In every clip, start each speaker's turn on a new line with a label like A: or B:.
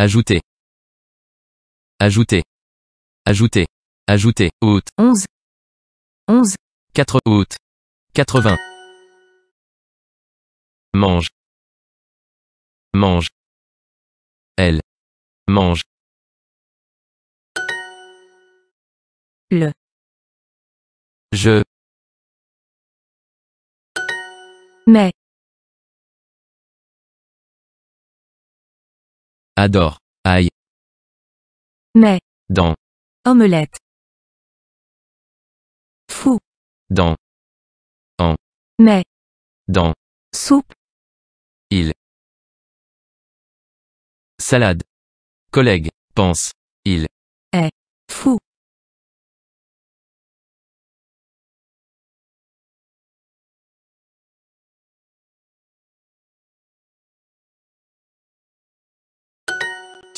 A: Ajouter. Ajouter. Ajouter. Ajouter. haut 11. 11. 4. Août. 80. Mange. Mange. Elle. Mange. Le. Je. Mais. Adore. Aïe. Mais. Dans. Omelette. Fou. Dans. En. Mais. Dans. Soupe. Il. Salade. Collègue. Pense.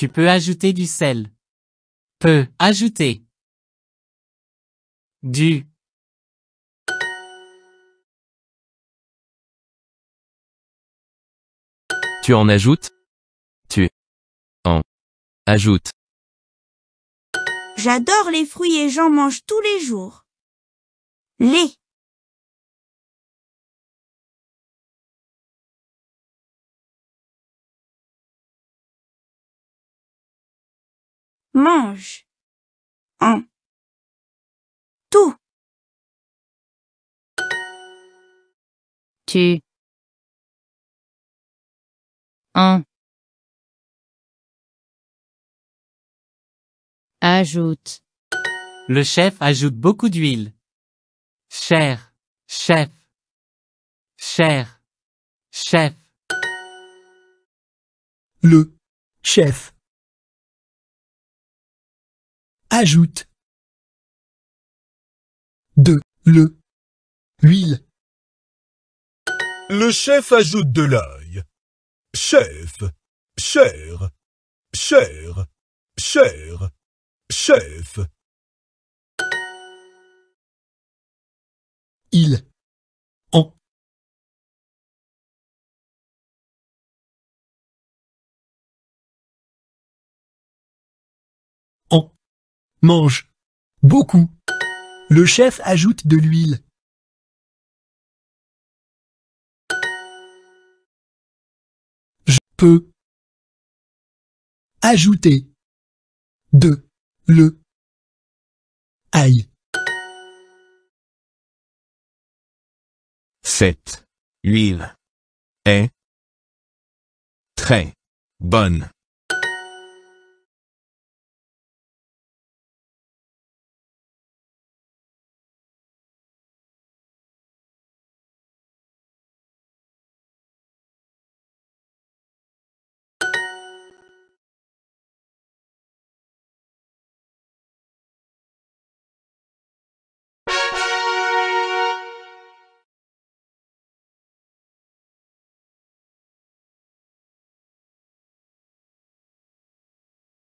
A: Tu peux ajouter du sel. Peu ajouter du Tu en ajoutes Tu en ajoutes J'adore les fruits et j'en mange tous les jours. Les mange un tout tu un ajoute le chef ajoute beaucoup d'huile cher chef cher chef le chef ajoute de le huile. Le chef ajoute de l'ail. Chef, cher, cher, cher, chef. Mange. Beaucoup. Le chef ajoute de l'huile. Je peux. Ajouter. De. Le. Aïe. sept L'huile est très bonne.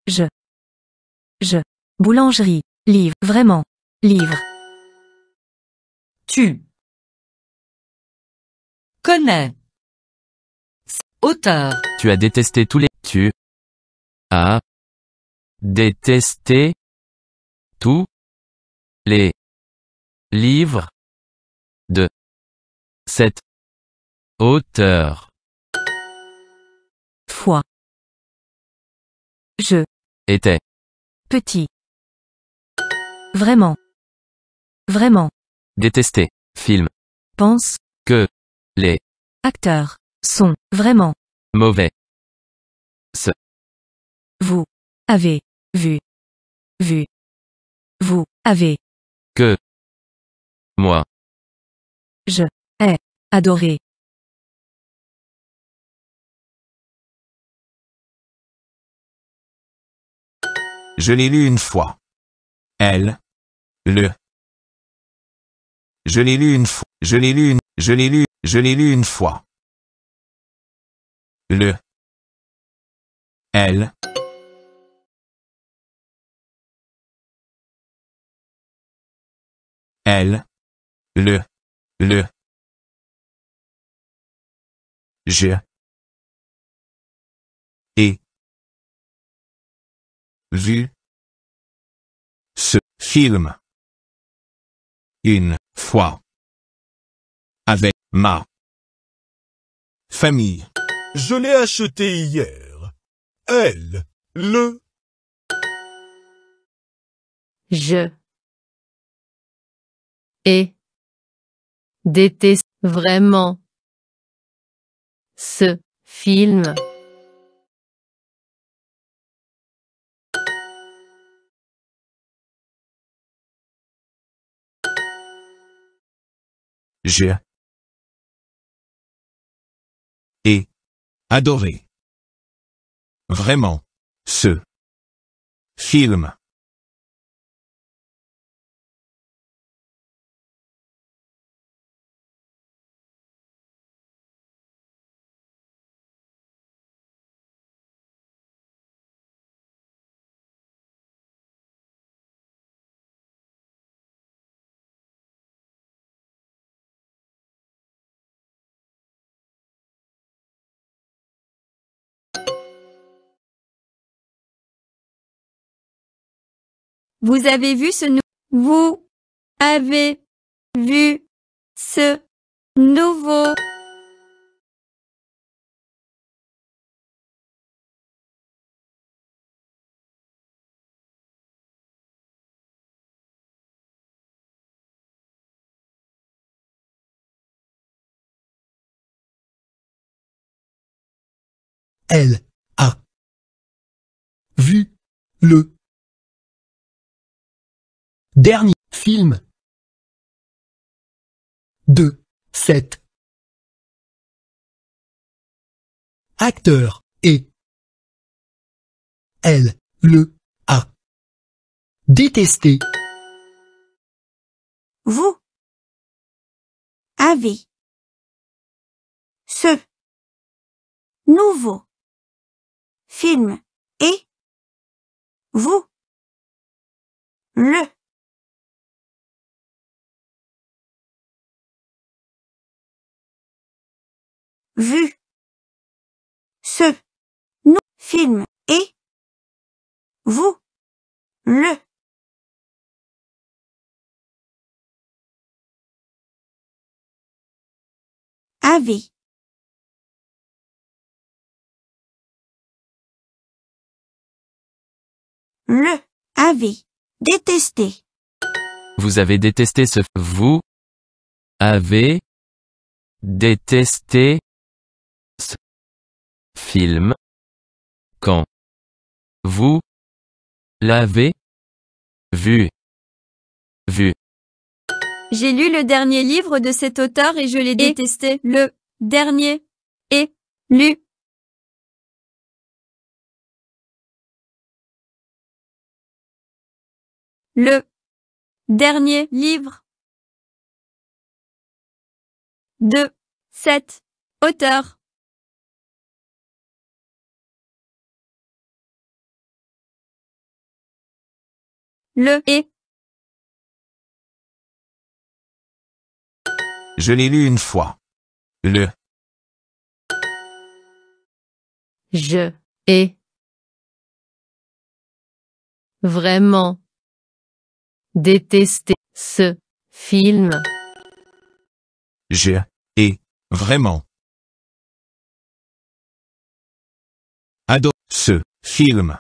A: Je. Je. Boulangerie. Livre. Vraiment. Livre. Tu. Connais. Auteur. Tu as détesté tous les... Tu. a Détesté. Tous. Les. Livres. De. Cette. Auteur. Fois. Je était petit. Vraiment. Vraiment. Détesté. Film. Pense que les acteurs sont vraiment mauvais. Ce. Vous avez vu. Vu. Vous avez que moi. Je ai adoré. Je l'ai lu une fois. Elle. Le. Je l'ai lu une fois. Je l'ai lu une. Je l'ai lu. Je l'ai lu une fois. Le. Elle. Elle. Le. Le. Je. Et vu ce film une fois avec ma famille. Je l'ai acheté hier. Elle le je et déteste vraiment ce film. J'ai et adoré vraiment ce film. Vous avez vu ce Vous avez vu ce nouveau Elle Dernier film de cet acteur et elle le a détesté. Vous avez ce nouveau film et vous le vu. Ce nous film et vous le avez le avez détesté. Vous avez détesté ce vous avez détesté film Quand vous l'avez vu vu J'ai lu le dernier livre de cet auteur et je l'ai détesté. Le dernier et lu. Le dernier livre de cet auteur. Le et. Je l'ai lu une fois. Le. Je et. Vraiment. Détester ce film. Je et. Vraiment. Ado ce film.